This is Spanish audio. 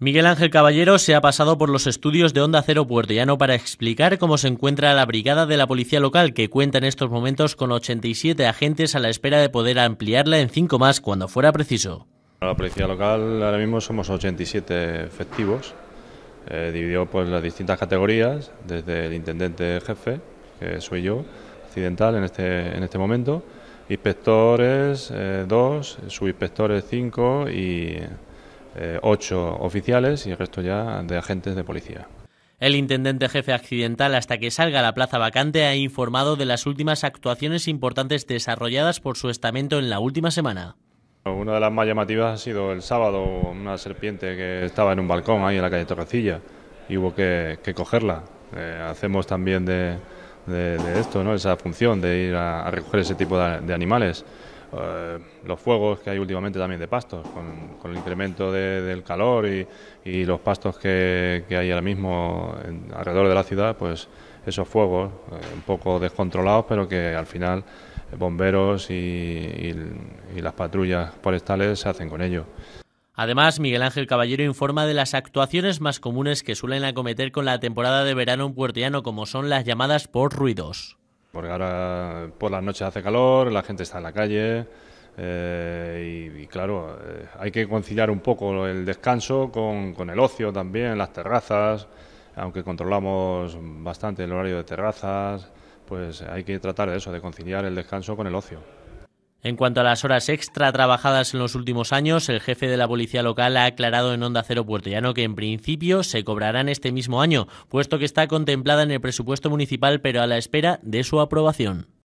Miguel Ángel Caballero se ha pasado por los estudios de Onda Cero Puertollano para explicar cómo se encuentra la brigada de la policía local, que cuenta en estos momentos con 87 agentes a la espera de poder ampliarla en cinco más cuando fuera preciso. La policía local ahora mismo somos 87 efectivos, eh, divididos por las distintas categorías, desde el intendente jefe, que soy yo, accidental en este, en este momento, inspectores 2, eh, subinspectores 5 y eh, ocho oficiales y el resto ya de agentes de policía. El intendente jefe accidental hasta que salga a la plaza vacante ha informado de las últimas actuaciones importantes desarrolladas por su estamento en la última semana. Una de las más llamativas ha sido el sábado una serpiente que estaba en un balcón ahí en la calle Torrecilla y hubo que, cogerla. Eh, hacemos también de, esto, ¿no? esa función de ir a, recoger ese tipo de animales. Eh, los fuegos que hay últimamente también de pastos, con, el incremento del calor y, los pastos que, hay ahora mismo alrededor de la ciudad, pues esos fuegos eh, un poco descontrolados, pero que al final eh, bomberos y, las patrullas forestales se hacen con ello. Además, Miguel Ángel Caballero informa de las actuaciones más comunes que suelen acometer con la temporada de verano en Llano, como son las llamadas por ruidos. Porque ahora por las noches hace calor, la gente está en la calle eh, y, claro, eh, hay que conciliar un poco el descanso con, con el ocio también, las terrazas, aunque controlamos bastante el horario de terrazas, pues hay que tratar de eso, de conciliar el descanso con el ocio. En cuanto a las horas extra trabajadas en los últimos años, el jefe de la policía local ha aclarado en Onda Cero que en principio se cobrarán este mismo año, puesto que está contemplada en el presupuesto municipal, pero a la espera de su aprobación.